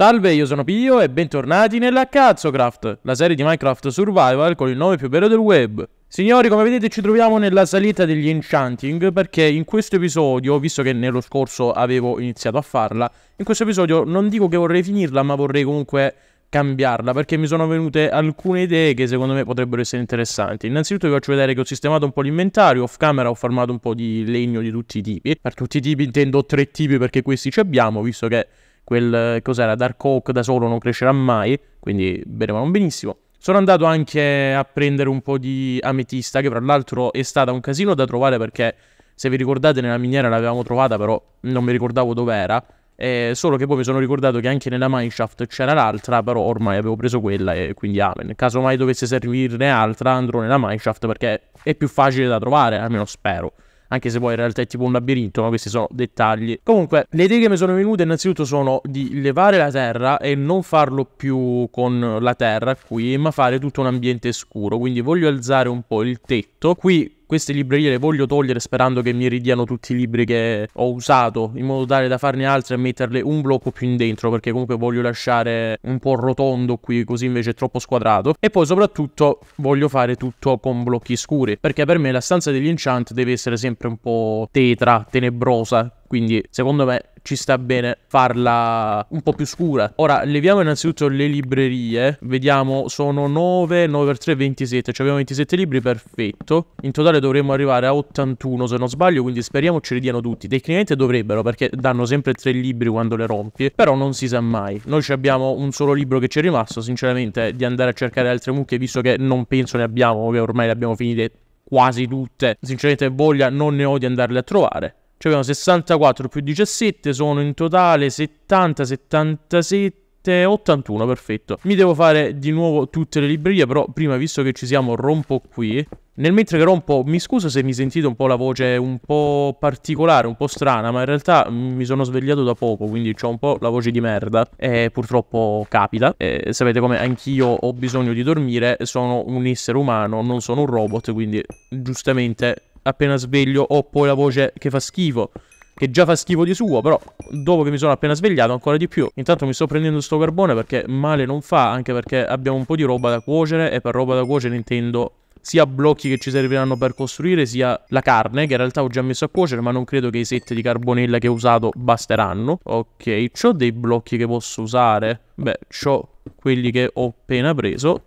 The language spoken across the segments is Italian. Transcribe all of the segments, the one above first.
Salve, io sono Pio e bentornati nella Cazzocraft, la serie di Minecraft Survival con il nome più bello del web. Signori, come vedete ci troviamo nella salita degli enchanting perché in questo episodio, visto che nello scorso avevo iniziato a farla, in questo episodio non dico che vorrei finirla ma vorrei comunque cambiarla perché mi sono venute alcune idee che secondo me potrebbero essere interessanti. Innanzitutto vi faccio vedere che ho sistemato un po' l'inventario, off camera ho formato un po' di legno di tutti i tipi, per tutti i tipi intendo tre tipi perché questi ci abbiamo, visto che quel cos'era Dark Oak da solo non crescerà mai, quindi bene ma non benissimo. Sono andato anche a prendere un po' di ametista, che tra l'altro è stata un casino da trovare perché se vi ricordate nella miniera l'avevamo trovata, però non mi ricordavo dov'era. Eh, solo che poi mi sono ricordato che anche nella Mineshaft c'era l'altra, però ormai avevo preso quella e quindi amen. Caso mai dovesse servirne altra andrò nella Mineshaft perché è più facile da trovare, almeno spero anche se poi in realtà è tipo un labirinto, ma questi sono dettagli. Comunque, le idee che mi sono venute innanzitutto sono di levare la terra e non farlo più con la terra qui, ma fare tutto un ambiente scuro, quindi voglio alzare un po' il tetto. Qui queste librerie le voglio togliere sperando che mi ridiano tutti i libri che ho usato, in modo tale da farne altre e metterle un blocco più in dentro, perché comunque voglio lasciare un po' rotondo qui, così invece è troppo squadrato. E poi soprattutto voglio fare tutto con blocchi scuri, perché per me la stanza degli enchant deve essere sempre un po' tetra, tenebrosa, quindi secondo me ci sta bene farla un po' più scura. Ora, leviamo innanzitutto le librerie. Vediamo, sono 9, 9 x 3, 27. Cioè abbiamo 27 libri, perfetto. In totale dovremmo arrivare a 81, se non sbaglio, quindi speriamo ce li diano tutti. Tecnicamente dovrebbero, perché danno sempre 3 libri quando le rompi, però non si sa mai. Noi abbiamo un solo libro che ci è rimasto, sinceramente, di andare a cercare altre mucche, visto che non penso ne abbiamo, che ormai le abbiamo finite quasi tutte. Sinceramente voglia non ne ho di andarle a trovare. Cioè abbiamo 64 più 17, sono in totale 70, 77... 81, perfetto. Mi devo fare di nuovo tutte le librerie, però prima, visto che ci siamo, rompo qui. Nel mentre che rompo, mi scuso se mi sentite un po' la voce un po' particolare, un po' strana, ma in realtà mm, mi sono svegliato da poco, quindi ho un po' la voce di merda. E purtroppo capita. E sapete come anch'io ho bisogno di dormire, sono un essere umano, non sono un robot, quindi giustamente appena sveglio ho poi la voce che fa schifo. Che già fa schifo di suo, però dopo che mi sono appena svegliato ancora di più. Intanto mi sto prendendo sto carbone perché male non fa, anche perché abbiamo un po' di roba da cuocere e per roba da cuocere intendo sia blocchi che ci serviranno per costruire, sia la carne, che in realtà ho già messo a cuocere, ma non credo che i set di carbonella che ho usato basteranno. Ok, ho dei blocchi che posso usare. Beh, ho quelli che ho appena preso.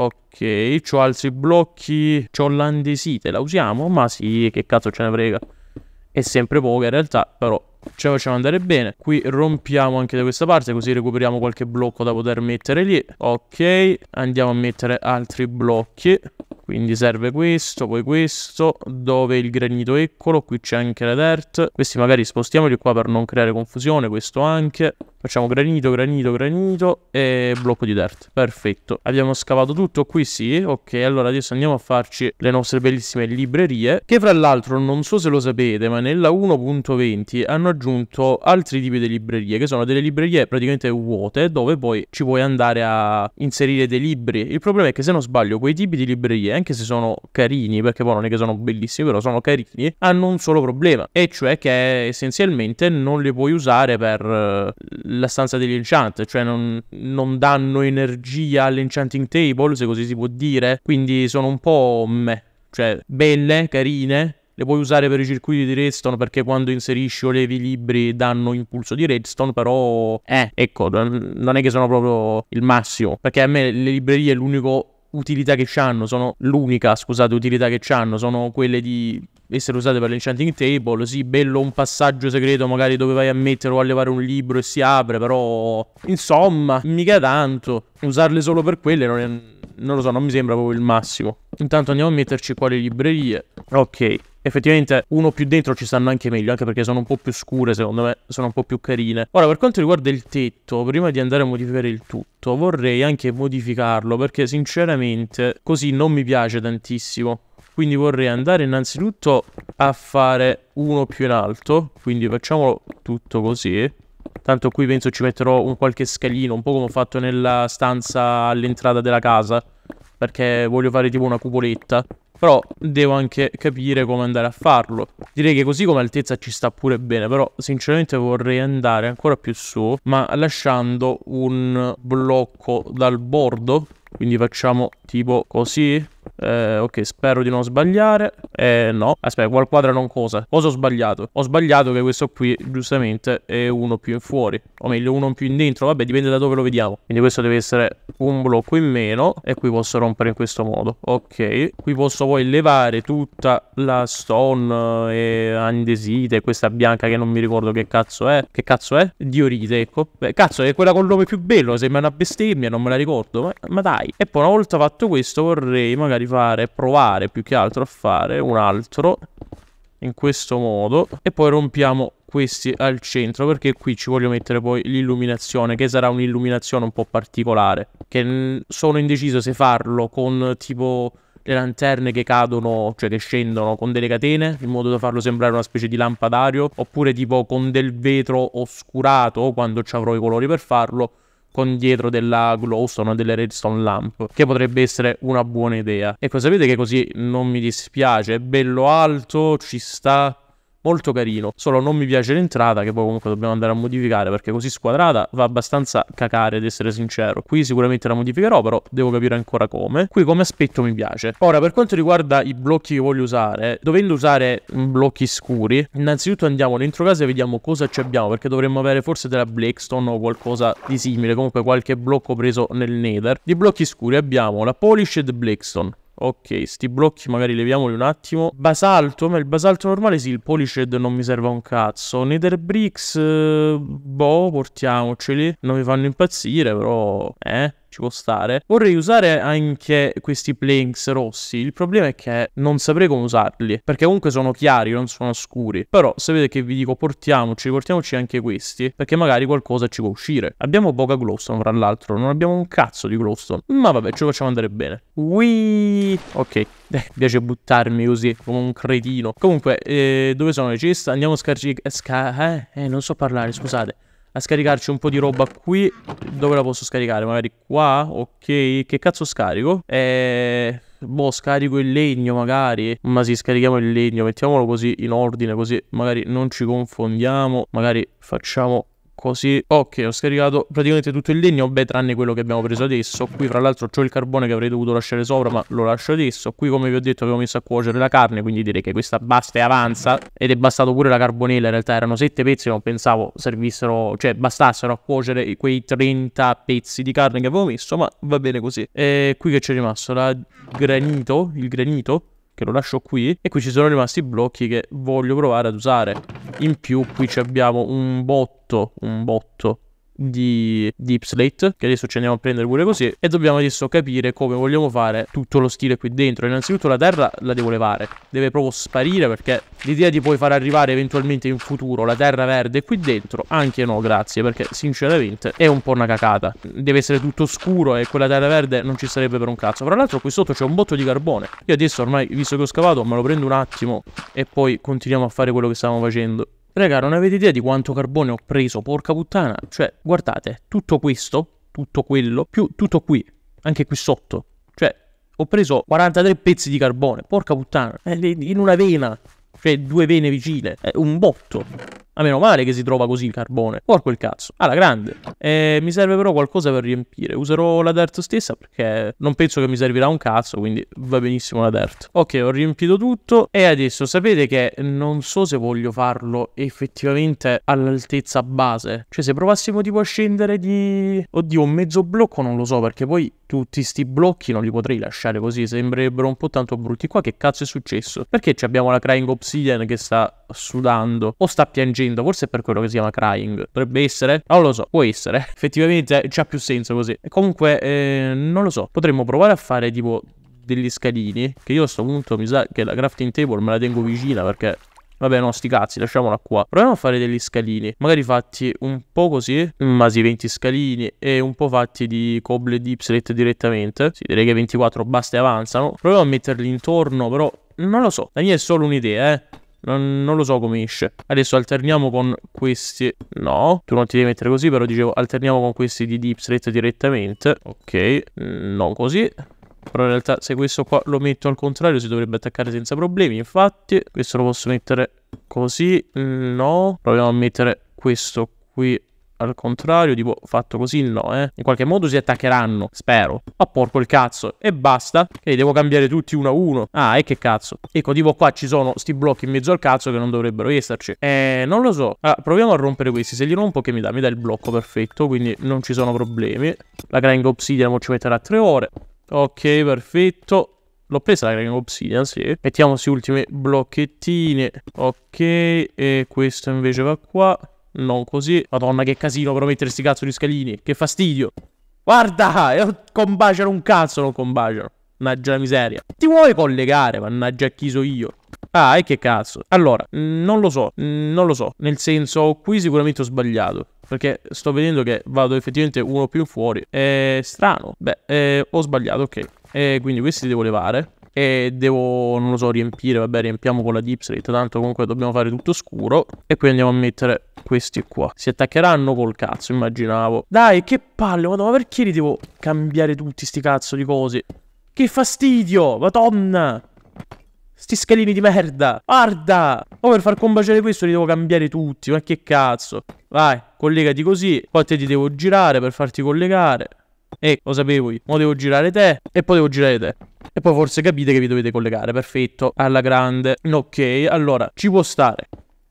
Ok, c'ho altri blocchi, c'ho l'andesite, la usiamo? Ma sì, che cazzo ce ne frega. È sempre poca in realtà, però ce la facciamo andare bene. Qui rompiamo anche da questa parte, così recuperiamo qualche blocco da poter mettere lì. Ok, andiamo a mettere altri blocchi. Quindi serve questo, poi questo, dove il granito eccolo, qui c'è anche la dirt. Questi magari spostiamoli qua per non creare confusione, questo anche. Facciamo granito, granito, granito e blocco di dirt. Perfetto. Abbiamo scavato tutto qui, sì. Ok, allora adesso andiamo a farci le nostre bellissime librerie. Che fra l'altro, non so se lo sapete, ma nella 1.20 hanno aggiunto altri tipi di librerie, che sono delle librerie praticamente vuote, dove poi ci puoi andare a inserire dei libri. Il problema è che se non sbaglio, quei tipi di librerie anche se sono carini, perché poi non è che sono bellissimi, però sono carini, hanno un solo problema, e cioè che essenzialmente non li puoi usare per eh, la stanza degli enchant, cioè non, non danno energia all'enchanting table, se così si può dire, quindi sono un po' meh. Cioè, belle, carine, le puoi usare per i circuiti di redstone perché quando inserisci o levi libri danno impulso di redstone, però eh, ecco, non è che sono proprio il massimo, perché a me le librerie è l'unico utilità che ci hanno, sono l'unica, scusate, utilità che ci hanno, sono quelle di essere usate per l'enchanting table. Sì, bello un passaggio segreto magari dove vai a mettere o a levare un libro e si apre, però insomma, mica tanto. Usarle solo per quelle non, è... non lo so, non mi sembra proprio il massimo. Intanto andiamo a metterci qua le librerie. Ok. Effettivamente uno più dentro ci stanno anche meglio, anche perché sono un po' più scure, secondo me, sono un po' più carine. Ora, per quanto riguarda il tetto, prima di andare a modificare il tutto, vorrei anche modificarlo, perché sinceramente così non mi piace tantissimo. Quindi vorrei andare innanzitutto a fare uno più in alto. Quindi facciamolo tutto così. Tanto qui penso ci metterò un qualche scalino, un po' come ho fatto nella stanza all'entrata della casa. Perché voglio fare tipo una cupoletta. Però devo anche capire come andare a farlo. Direi che così come altezza ci sta pure bene, però sinceramente vorrei andare ancora più su, ma lasciando un blocco dal bordo. Quindi facciamo tipo così. Eh, ok, spero di non sbagliare. Eh, no, aspetta, qual quadra non cosa? Cosa ho sbagliato? Ho sbagliato che questo qui, giustamente, è uno più in fuori. O meglio, uno più in dentro. Vabbè, dipende da dove lo vediamo. Quindi questo deve essere un blocco in meno. E qui posso rompere in questo modo. Ok, qui posso poi levare tutta la stone eh, e andesite. Questa bianca che non mi ricordo che cazzo è. Che cazzo è? Diorite, ecco. Beh, cazzo, è quella col nome più bello. Sembra una bestemmia, non me la ricordo. Ma, ma dai. E poi una volta fatto questo, vorrei magari arrivare, provare più che altro a fare un altro in questo modo e poi rompiamo questi al centro perché qui ci voglio mettere poi l'illuminazione che sarà un'illuminazione un po' particolare che sono indeciso se farlo con tipo le lanterne che cadono, cioè che scendono con delle catene, in modo da farlo sembrare una specie di lampadario, oppure tipo con del vetro oscurato quando ci avrò i colori per farlo, con dietro della glowstone o delle redstone lamp, che potrebbe essere una buona idea. Ecco, sapete che così non mi dispiace, è bello alto, ci sta, molto carino. Solo non mi piace l'entrata, che poi comunque dobbiamo andare a modificare perché così squadrata va abbastanza cacare, ad essere sincero. Qui sicuramente la modificherò, però devo capire ancora come. Qui come aspetto mi piace. Ora, per quanto riguarda i blocchi che voglio usare, dovendo usare blocchi scuri, innanzitutto andiamo dentro casa e vediamo cosa ci abbiamo, perché dovremmo avere forse della Blackstone o qualcosa di simile, comunque qualche blocco preso nel Nether. Di blocchi scuri abbiamo la Polished Blackstone, Ok, sti blocchi magari leviamoli un attimo. Basalto, ma il basalto normale sì, il polished non mi serve un cazzo. Nether bricks, eh, boh, portiamoceli. Non mi fanno impazzire, però... Eh? ci può stare. Vorrei usare anche questi Planks rossi. Il problema è che non saprei come usarli, perché comunque sono chiari, non sono scuri. Però sapete che vi dico portiamoci, portiamoci anche questi, perché magari qualcosa ci può uscire. Abbiamo poca glowstone, fra l'altro, non abbiamo un cazzo di glowstone. Ma vabbè, ce lo facciamo andare bene. Wii. Ok, eh, piace buttarmi così come un cretino. Comunque, eh, dove sono le ceste? Andiamo a scaricare. Eh, sca eh, eh, non so parlare, scusate a scaricarci un po' di roba qui. Dove la posso scaricare? Magari qua? Ok, che cazzo scarico? Eh... Boh, scarico il legno magari. Ma sì, scarichiamo il legno. Mettiamolo così in ordine, così magari non ci confondiamo. Magari facciamo Così, ok, ho scaricato praticamente tutto il legno, beh, tranne quello che abbiamo preso adesso. Qui, fra l'altro, ho il carbone che avrei dovuto lasciare sopra, ma lo lascio adesso. Qui, come vi ho detto, avevo messo a cuocere la carne, quindi direi che questa basta e avanza. Ed è bastato pure la carbonella, in realtà erano 7 pezzi, non pensavo servissero, cioè bastassero a cuocere quei 30 pezzi di carne che avevo messo, ma va bene così. E qui che c'è rimasto? La granito? Il granito? che lo lascio qui e qui ci sono rimasti i blocchi che voglio provare ad usare in più qui abbiamo un botto un botto di, di Ipslate, che adesso ci andiamo a prendere pure così, e dobbiamo adesso capire come vogliamo fare tutto lo stile qui dentro. Innanzitutto la terra la devo levare, deve proprio sparire perché l'idea di poi far arrivare eventualmente in futuro la terra verde qui dentro, anche no grazie, perché sinceramente è un po' una cacata. Deve essere tutto scuro e quella terra verde non ci sarebbe per un cazzo. Fra l'altro qui sotto c'è un botto di carbone. Io adesso ormai, visto che ho scavato, me lo prendo un attimo e poi continuiamo a fare quello che stavamo facendo. Raga, non avete idea di quanto carbone ho preso, porca puttana. Cioè, guardate, tutto questo, tutto quello, più tutto qui, anche qui sotto. Cioè, ho preso 43 pezzi di carbone, porca puttana, eh, in una vena. Cioè, due pene vicine. È eh, un botto. A meno male che si trova così il carbone. Porco il cazzo. Alla grande. Eh, mi serve però qualcosa per riempire. Userò la dirt stessa perché non penso che mi servirà un cazzo, quindi va benissimo la dirt. Ok, ho riempito tutto. E adesso sapete che non so se voglio farlo effettivamente all'altezza base. Cioè, se provassimo tipo a scendere di... Oddio, un mezzo blocco non lo so perché poi tutti sti blocchi non li potrei lasciare così, sembrerebbero un po' tanto brutti. Qua che cazzo è successo? Perché abbiamo la Crying Obsidian che sta sudando o sta piangendo, forse è per quello che si chiama Crying. Dovrebbe essere? Non lo so, può essere. Effettivamente eh, c'ha più senso così. Comunque, eh, non lo so, potremmo provare a fare tipo degli scalini che io a questo punto mi sa che la crafting table me la tengo vicina perché Vabbè, no, sti cazzi, lasciamola qua. Proviamo a fare degli scalini. Magari fatti un po' così, mm, ma sì, 20 scalini e un po' fatti di cobble e di ipsilette direttamente. Sì, direi che 24 basta e avanzano. Proviamo a metterli intorno, però non lo so. La mia è solo un'idea, eh. Non, non, lo so come esce. Adesso alterniamo con questi. No, tu non ti devi mettere così, però dicevo, alterniamo con questi di Deep direttamente. Ok, mm, non così. Però in realtà se questo qua lo metto al contrario si dovrebbe attaccare senza problemi. Infatti questo lo posso mettere così. No. Proviamo a mettere questo qui al contrario, tipo fatto così no, eh. In qualche modo si attaccheranno, spero. Ma porco il cazzo. E basta. Che devo cambiare tutti uno a uno. Ah, e che cazzo. Ecco, tipo qua ci sono sti blocchi in mezzo al cazzo che non dovrebbero esserci. Eh, non lo so. Allora, ah, proviamo a rompere questi. Se li rompo che mi dà? Mi dà il blocco perfetto, quindi non ci sono problemi. La grind obsidian ci metterà tre ore. Ok, perfetto. L'ho presa la Dragon Obsidian, eh, sì. Mettiamo queste ultime blocchettine. Ok, e questo invece va qua. Non così. Madonna, che casino però mettere sti cazzo di scalini. Che fastidio. Guarda, combaciano un cazzo, non combaciano. Mannaggia la miseria. Ti vuoi collegare, mannaggia chi so io. Ah, e che cazzo. Allora, non lo so, non lo so. Nel senso, qui sicuramente ho sbagliato. Perché sto vedendo che vado effettivamente uno più fuori. È strano. Beh, eh, ho sbagliato, ok. E quindi questi li devo levare. E devo, non lo so, riempire. Vabbè, riempiamo con la deep slate. Tanto comunque dobbiamo fare tutto scuro. E poi andiamo a mettere questi qua. Si attaccheranno col cazzo, immaginavo. Dai, che palle, madonna, perché li devo cambiare tutti sti cazzo di cose? Che fastidio, madonna! Sti scalini di merda! Guarda! Ma per far combaciare questo li devo cambiare tutti, ma che cazzo? Vai, collegati così. Poi te ti devo girare per farti collegare. E lo sapevo io. Ora devo girare te e poi devo girare te. E poi forse capite che vi dovete collegare. Perfetto, alla grande. Ok, allora, ci può stare.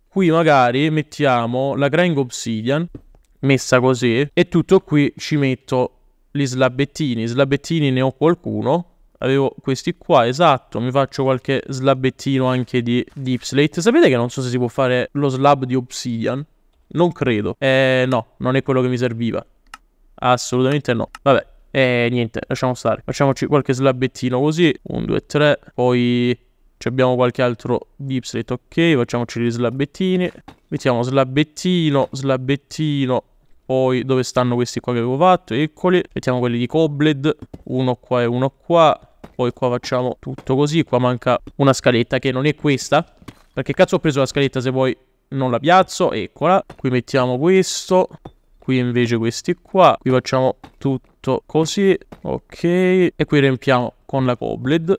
Qui magari mettiamo la Crank Obsidian, messa così, e tutto qui ci metto gli slabettini. Slabettini ne ho qualcuno. Avevo questi qua, esatto, mi faccio qualche slabettino anche di Deep Slate. Sapete che non so se si può fare lo slab di Obsidian? Non credo. Eh, no, non è quello che mi serviva. Assolutamente no. Vabbè. E eh, niente, lasciamo stare. Facciamoci qualche slabettino così. 1, 2, 3. Poi ci abbiamo qualche altro dipset. Ok, facciamoci gli slabettini. Mettiamo slabettino, slabettino. Poi dove stanno questi qua che avevo fatto? Eccoli. Mettiamo quelli di Cobled. Uno qua e uno qua. Poi qua facciamo tutto così. Qua manca una scaletta che non è questa. Perché cazzo ho preso la scaletta se poi non la piazzo, eccola. Qui mettiamo questo, qui invece questi qua. Qui facciamo tutto così, ok. E qui riempiamo con la Cobled.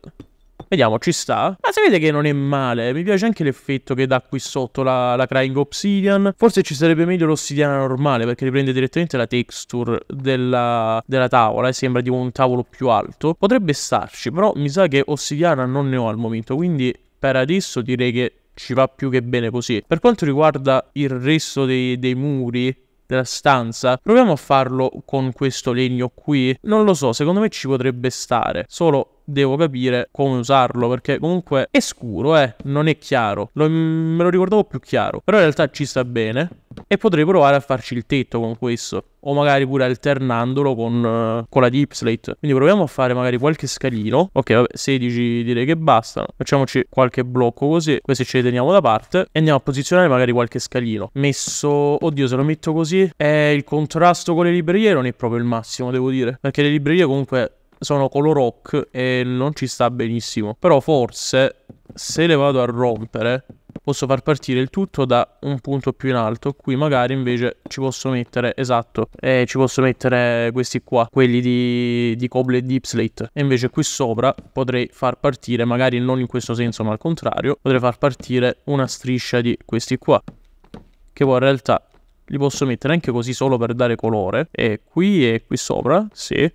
Vediamo, ci sta. Ma sapete che non è male. Mi piace anche l'effetto che dà qui sotto la, la Crying Obsidian. Forse ci sarebbe meglio l'ossidiana normale perché riprende direttamente la texture della, della tavola e eh, sembra di un tavolo più alto. Potrebbe starci, però mi sa che ossidiana non ne ho al momento, quindi per adesso direi che ci va più che bene così. Per quanto riguarda il resto dei, dei muri, della stanza. Proviamo a farlo con questo legno qui. Non lo so, secondo me ci potrebbe stare. Solo devo capire come usarlo perché comunque è scuro, eh, non è chiaro. Lo, mm, me lo ricordavo più chiaro, però in realtà ci sta bene e potrei provare a farci il tetto con questo o magari pure alternandolo con, uh, con la deep slate. Quindi proviamo a fare magari qualche scalino. Ok, vabbè, 16 direi che bastano. Facciamoci qualche blocco così, questi ce li teniamo da parte e andiamo a posizionare magari qualche scalino. Messo, oddio, se lo metto così, è eh, il contrasto con le librerie non è proprio il massimo, devo dire, perché le librerie comunque sono color rock e non ci sta benissimo. Però forse se le vado a rompere posso far partire il tutto da un punto più in alto. Qui magari invece ci posso mettere, esatto, eh, ci posso mettere questi qua, quelli di, di Cobble e Deep Slate. E invece qui sopra potrei far partire, magari non in questo senso ma al contrario, potrei far partire una striscia di questi qua. Che poi in realtà li posso mettere anche così solo per dare colore. E qui e qui sopra, sì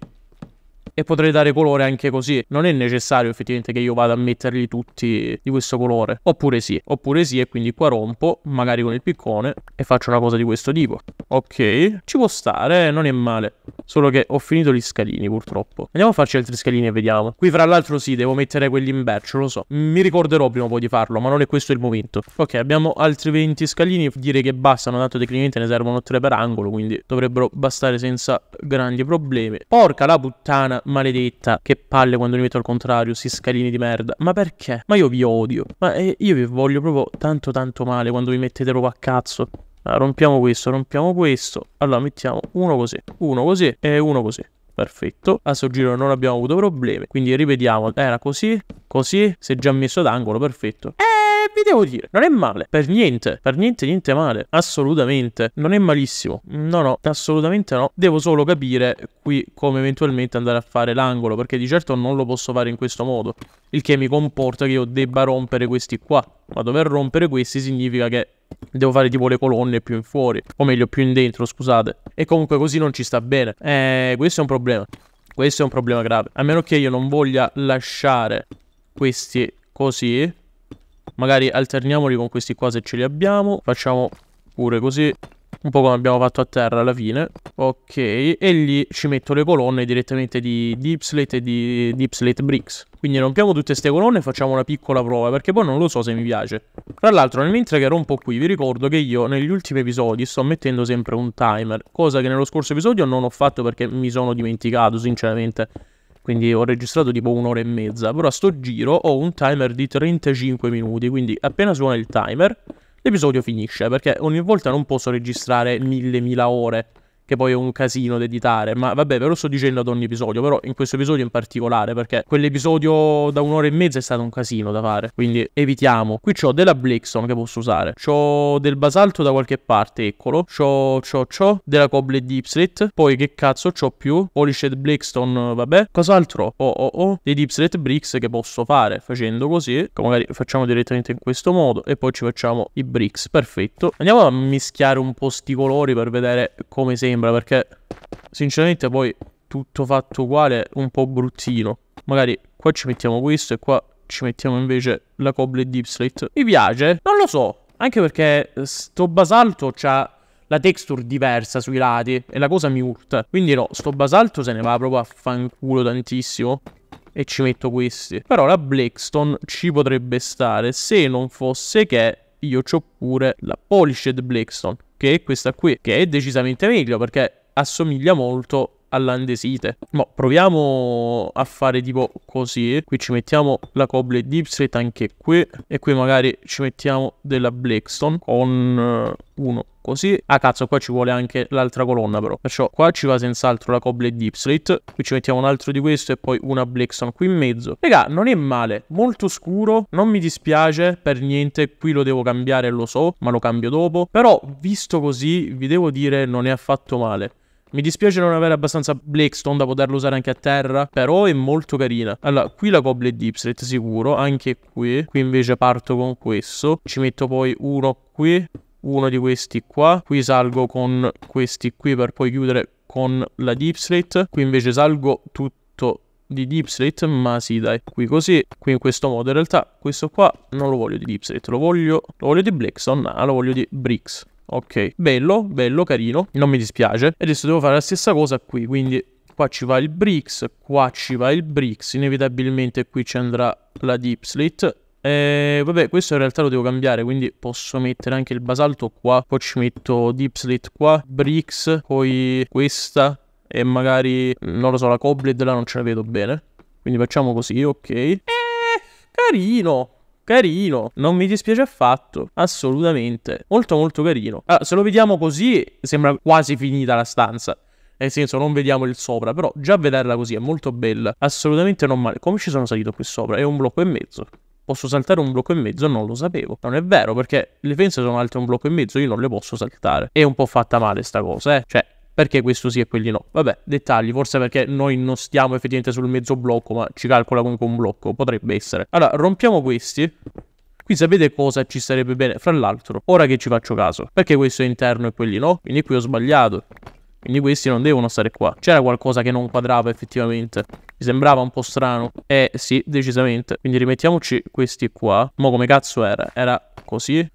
e potrei dare colore anche così. Non è necessario effettivamente che io vada a metterli tutti di questo colore. Oppure sì, oppure sì e quindi qua rompo, magari con il piccone e faccio una cosa di questo tipo. Ok, ci può stare, eh, non è male. Solo che ho finito gli scalini purtroppo. Andiamo a farci altri scalini e vediamo. Qui fra l'altro sì, devo mettere quelli in batch, lo so. Mi ricorderò prima o poi di farlo, ma non è questo il momento. Ok, abbiamo altri 20 scalini, direi che bastano, tanto tecnicamente ne servono 3 per angolo, quindi dovrebbero bastare senza grandi problemi. Porca la puttana, maledetta. Che palle quando li metto al contrario, si scalini di merda. Ma perché? Ma io vi odio. Ma eh, io vi voglio proprio tanto tanto male quando vi mettete roba a cazzo. Allora, ah, rompiamo questo, rompiamo questo. Allora, mettiamo uno così, uno così e uno così. Perfetto, a suo giro non abbiamo avuto problemi, quindi ripetiamo, era così, così, si è già messo ad angolo perfetto. e vi devo dire, non è male, per niente, per niente, niente male, assolutamente, non è malissimo, no no, assolutamente no, devo solo capire qui come eventualmente andare a fare l'angolo, perché di certo non lo posso fare in questo modo, il che mi comporta che io debba rompere questi qua, ma dover rompere questi significa che Devo fare tipo le colonne più in fuori. O meglio, più in dentro, scusate. E comunque così non ci sta bene. Eh, questo è un problema. Questo è un problema grave. A meno che io non voglia lasciare questi così. Magari alterniamoli con questi qua se ce li abbiamo. Facciamo pure così un po' come abbiamo fatto a terra alla fine. Ok, e lì ci metto le colonne direttamente di slate e di slate Bricks. Quindi rompiamo tutte queste colonne e facciamo una piccola prova, perché poi non lo so se mi piace. Tra l'altro, nel mentre che rompo qui, vi ricordo che io negli ultimi episodi sto mettendo sempre un timer, cosa che nello scorso episodio non ho fatto perché mi sono dimenticato, sinceramente quindi ho registrato tipo un'ora e mezza, però a sto giro ho un timer di 35 minuti, quindi appena suona il timer l'episodio finisce, perché ogni volta non posso registrare mille, mila ore che poi è un casino da editare, ma vabbè ve lo sto dicendo ad ogni episodio, però in questo episodio in particolare perché quell'episodio da un'ora e mezza è stato un casino da fare, quindi evitiamo. Qui ho della Blackstone che posso usare, ho del basalto da qualche parte, eccolo, c'ho, c'ho, c'ho, della Cobble Deep Street, poi che cazzo ho più? Polished Blackstone, vabbè, cos'altro? Oh oh oh, dei Deep Street Bricks che posso fare facendo così, che magari facciamo direttamente in questo modo e poi ci facciamo i bricks, perfetto. Andiamo a mischiare un po' sti colori per vedere come sembra sembra perché sinceramente poi tutto fatto uguale è un po' bruttino. Magari qua ci mettiamo questo e qua ci mettiamo invece la Cobble Deep Slate. Mi piace? Non lo so. Anche perché eh, sto basalto c'ha la texture diversa sui lati e la cosa mi urta. Quindi no, sto basalto se ne va proprio a fanculo tantissimo. E ci metto questi. Però la Blackstone ci potrebbe stare se non fosse che io ho pure la Polished Blackstone, che è questa qui, che è decisamente meglio perché assomiglia molto all'andesite. Ma proviamo a fare tipo così. Qui ci mettiamo la Cobble Dipset anche qui. E qui magari ci mettiamo della Blackstone con eh, uno così. Ah cazzo, qua ci vuole anche l'altra colonna però. Perciò qua ci va senz'altro la Cobble Deep Qui ci mettiamo un altro di questo e poi una Blackstone qui in mezzo. Raga, non è male. Molto scuro. Non mi dispiace per niente. Qui lo devo cambiare, lo so, ma lo cambio dopo. Però, visto così, vi devo dire, non è affatto male. Mi dispiace non avere abbastanza Blackstone da poterlo usare anche a terra, però è molto carina. Allora, qui la Goblet Dipset sicuro, anche qui. Qui invece parto con questo. Ci metto poi uno qui, uno di questi qua. Qui salgo con questi qui per poi chiudere con la Dipset. Qui invece salgo tutto di deep slate ma sì dai qui così qui in questo modo in realtà questo qua non lo voglio di deep slate lo voglio lo voglio di blackstone ah, lo voglio di bricks Ok, bello, bello, carino, non mi dispiace. E adesso devo fare la stessa cosa qui, quindi qua ci va il bricks, qua ci va il bricks, inevitabilmente qui ci andrà la deep slit. E vabbè, questo in realtà lo devo cambiare, quindi posso mettere anche il basalto qua, poi ci metto deep slit qua, bricks, poi questa e magari, non lo so, la cobbled là non ce la vedo bene. Quindi facciamo così, ok. Eh, carino, Carino, non mi dispiace affatto, assolutamente. Molto molto carino. Allora, ah, se lo vediamo così sembra quasi finita la stanza. Nel senso, non vediamo il sopra, però già vederla così è molto bella. Assolutamente non male. Come ci sono salito qui sopra? È un blocco e mezzo. Posso saltare un blocco e mezzo? Non lo sapevo. Non è vero, perché le fence sono alte un blocco e mezzo, io non le posso saltare. È un po' fatta male sta cosa, eh. Cioè, perché questo sì e quelli no. Vabbè, dettagli, forse perché noi non stiamo effettivamente sul mezzo blocco, ma ci calcola comunque un blocco, potrebbe essere. Allora, rompiamo questi. Qui sapete cosa ci sarebbe bene? Fra l'altro, ora che ci faccio caso, perché questo è interno e quelli no? Quindi qui ho sbagliato. Quindi questi non devono stare qua. C'era qualcosa che non quadrava effettivamente. Mi sembrava un po' strano. Eh sì, decisamente. Quindi rimettiamoci questi qua. Mo come cazzo era? Era così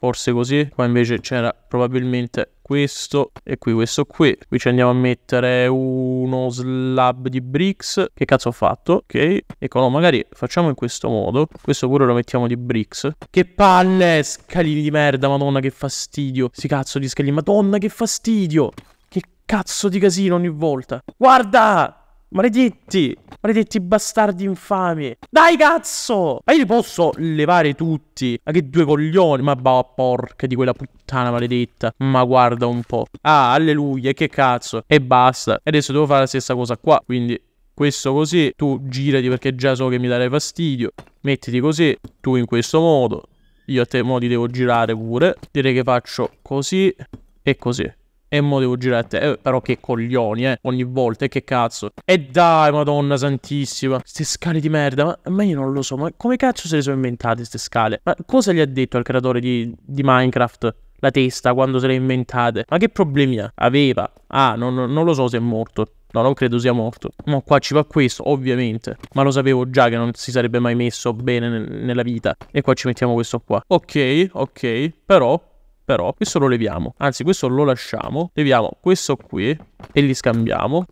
forse così qua invece c'era probabilmente questo e qui questo qui qui ci andiamo a mettere uno slab di bricks che cazzo ho fatto ok eccolo oh, magari facciamo in questo modo questo pure lo mettiamo di bricks che palle scalini di merda madonna che fastidio si cazzo di scalini madonna che fastidio che cazzo di casino ogni volta guarda Maledetti! Maledetti bastardi infami! Dai cazzo! Ma io li posso levare tutti! Ma che due coglioni! Ma bah, porca di quella puttana maledetta! Ma guarda un po'! Ah, alleluia, che cazzo! E basta! E adesso devo fare la stessa cosa qua, quindi... Questo così, tu girati perché già so che mi darai fastidio. Mettiti così, tu in questo modo. Io a te modi devo girare pure. Direi che faccio così e così. E mo devo girare a te. Eh, però che coglioni, eh. Ogni volta, eh, che cazzo. E dai, madonna santissima. Ste scale di merda. Ma, ma, io non lo so. Ma come cazzo se le sono inventate queste scale? Ma cosa gli ha detto al creatore di, di Minecraft? La testa quando se le ha inventate. Ma che problemi ha? Aveva. Ah, non, non lo so se è morto. No, non credo sia morto. Ma qua ci va questo, ovviamente. Ma lo sapevo già che non si sarebbe mai messo bene nel, nella vita. E qua ci mettiamo questo qua. Ok, ok. Però però questo lo leviamo, anzi questo lo lasciamo, leviamo questo qui e li scambiamo,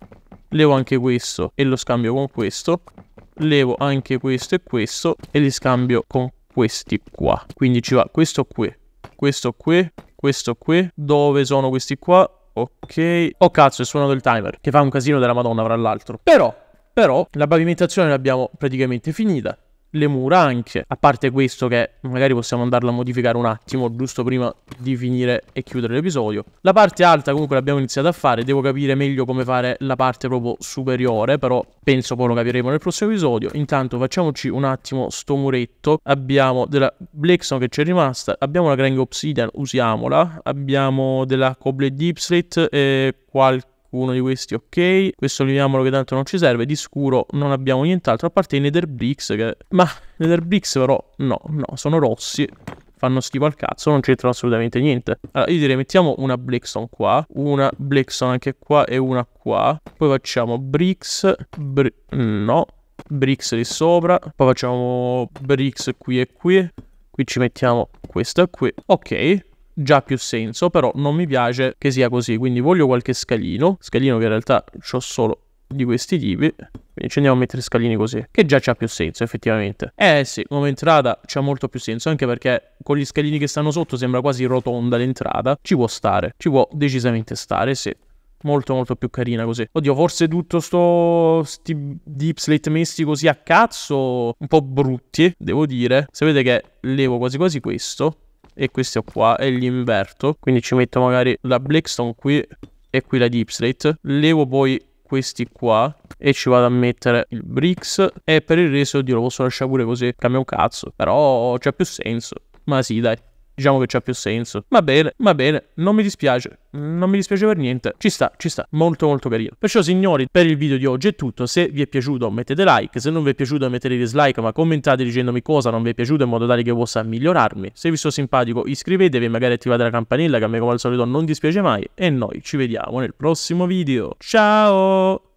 levo anche questo e lo scambio con questo, levo anche questo e questo e li scambio con questi qua, quindi ci va questo qui, questo qui, questo qui, dove sono questi qua? Ok, oh cazzo è suonato il timer, che fa un casino della madonna fra l'altro, però, però la pavimentazione l'abbiamo praticamente finita, le mura anche. A parte questo che magari possiamo andarlo a modificare un attimo, giusto prima di finire e chiudere l'episodio. La parte alta comunque l'abbiamo iniziata a fare, devo capire meglio come fare la parte proprio superiore, però penso poi lo capiremo nel prossimo episodio. Intanto facciamoci un attimo sto muretto. Abbiamo della Blackstone che c'è rimasta, abbiamo la Grand Obsidian, usiamola, abbiamo della Cobble Deep Slate e qualche uno di questi ok, questo leviamolo che tanto non ci serve, di scuro non abbiamo nient'altro a parte i Nether Bricks che... Ma Nether Bricks però no, no, sono rossi, fanno schifo al cazzo, non c'entrano assolutamente niente. Allora, io direi mettiamo una Blackstone qua, una Blackstone anche qua e una qua. Poi facciamo Bricks, bri no, Bricks di sopra, poi facciamo Bricks qui e qui. Qui ci mettiamo questa qui. Ok, già più senso, però non mi piace che sia così, quindi voglio qualche scalino, scalino che in realtà ho solo di questi tipi quindi ci andiamo a mettere scalini così che già c'ha più senso effettivamente eh sì come entrata c'ha molto più senso anche perché con gli scalini che stanno sotto sembra quasi rotonda l'entrata ci può stare ci può decisamente stare sì molto molto più carina così oddio forse tutto sto sti deep slate messi così a cazzo un po' brutti devo dire sapete che levo quasi quasi questo e questo qua e li inverto quindi ci metto magari la Blackstone qui e qui la Deep Slate levo poi questi qua e ci vado a mettere il Bricks e per il resto oddio, lo posso lasciare pure così cambia un cazzo però c'è più senso ma sì dai diciamo che c'ha più senso. Va bene, va bene, non mi dispiace, non mi dispiace per niente, ci sta, ci sta, molto molto carino. Perciò signori, per il video di oggi è tutto, se vi è piaciuto mettete like, se non vi è piaciuto mettete dislike, ma commentate dicendomi cosa non vi è piaciuto in modo tale che possa migliorarmi. Se vi sto simpatico iscrivetevi e magari attivate la campanella che a me come al solito non dispiace mai e noi ci vediamo nel prossimo video. Ciao!